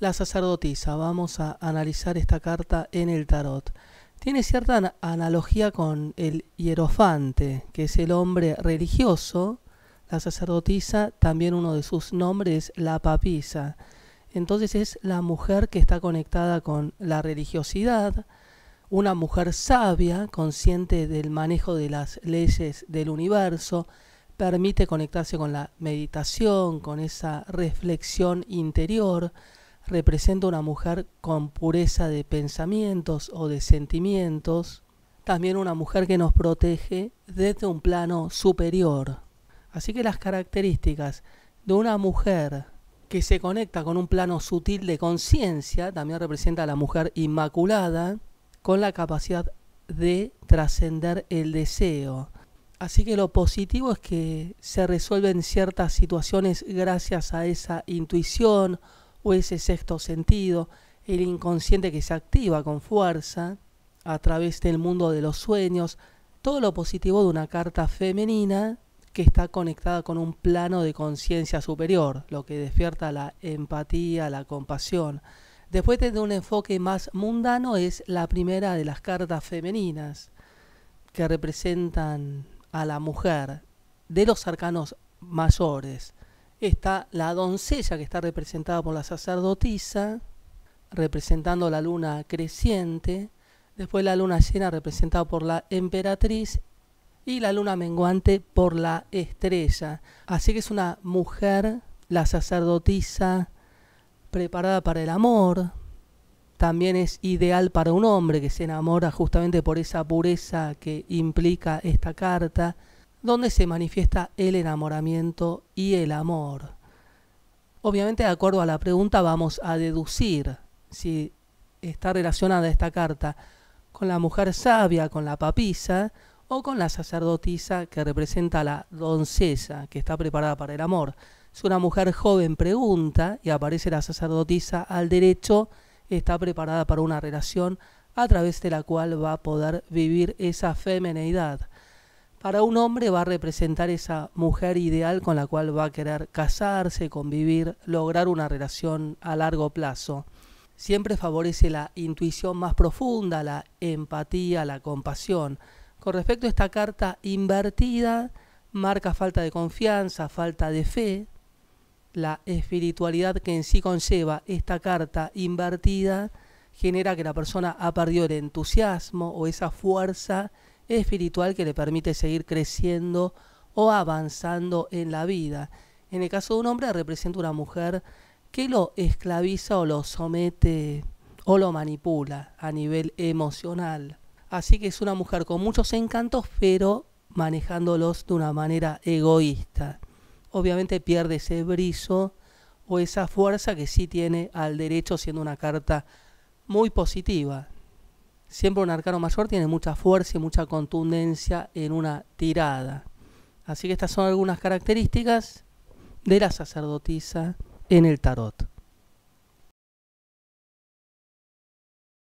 la sacerdotisa. Vamos a analizar esta carta en el tarot. Tiene cierta analogía con el hierofante, que es el hombre religioso. La sacerdotisa, también uno de sus nombres es la papisa. Entonces es la mujer que está conectada con la religiosidad, una mujer sabia, consciente del manejo de las leyes del universo, permite conectarse con la meditación, con esa reflexión interior, representa una mujer con pureza de pensamientos o de sentimientos, también una mujer que nos protege desde un plano superior. Así que las características de una mujer que se conecta con un plano sutil de conciencia, también representa a la mujer inmaculada, con la capacidad de trascender el deseo. Así que lo positivo es que se resuelven ciertas situaciones gracias a esa intuición o ese sexto sentido, el inconsciente que se activa con fuerza a través del mundo de los sueños, todo lo positivo de una carta femenina que está conectada con un plano de conciencia superior, lo que despierta la empatía, la compasión. Después de un enfoque más mundano es la primera de las cartas femeninas que representan a la mujer de los arcanos mayores está la doncella que está representada por la sacerdotisa, representando la luna creciente, después la luna llena representada por la emperatriz y la luna menguante por la estrella. Así que es una mujer, la sacerdotisa, preparada para el amor. También es ideal para un hombre que se enamora justamente por esa pureza que implica esta carta. ¿Dónde se manifiesta el enamoramiento y el amor. Obviamente, de acuerdo a la pregunta, vamos a deducir si está relacionada esta carta con la mujer sabia, con la papisa, o con la sacerdotisa que representa a la doncella que está preparada para el amor. Si una mujer joven pregunta y aparece la sacerdotisa al derecho, está preparada para una relación a través de la cual va a poder vivir esa femeneidad para un hombre va a representar esa mujer ideal con la cual va a querer casarse, convivir, lograr una relación a largo plazo. Siempre favorece la intuición más profunda, la empatía, la compasión. Con respecto a esta carta invertida, marca falta de confianza, falta de fe. La espiritualidad que en sí conlleva esta carta invertida genera que la persona ha perdido el entusiasmo o esa fuerza espiritual que le permite seguir creciendo o avanzando en la vida. En el caso de un hombre representa una mujer que lo esclaviza o lo somete o lo manipula a nivel emocional. Así que es una mujer con muchos encantos, pero manejándolos de una manera egoísta. Obviamente pierde ese briso o esa fuerza que sí tiene al derecho siendo una carta muy positiva. Siempre un arcano mayor tiene mucha fuerza y mucha contundencia en una tirada. Así que estas son algunas características de la sacerdotisa en el tarot.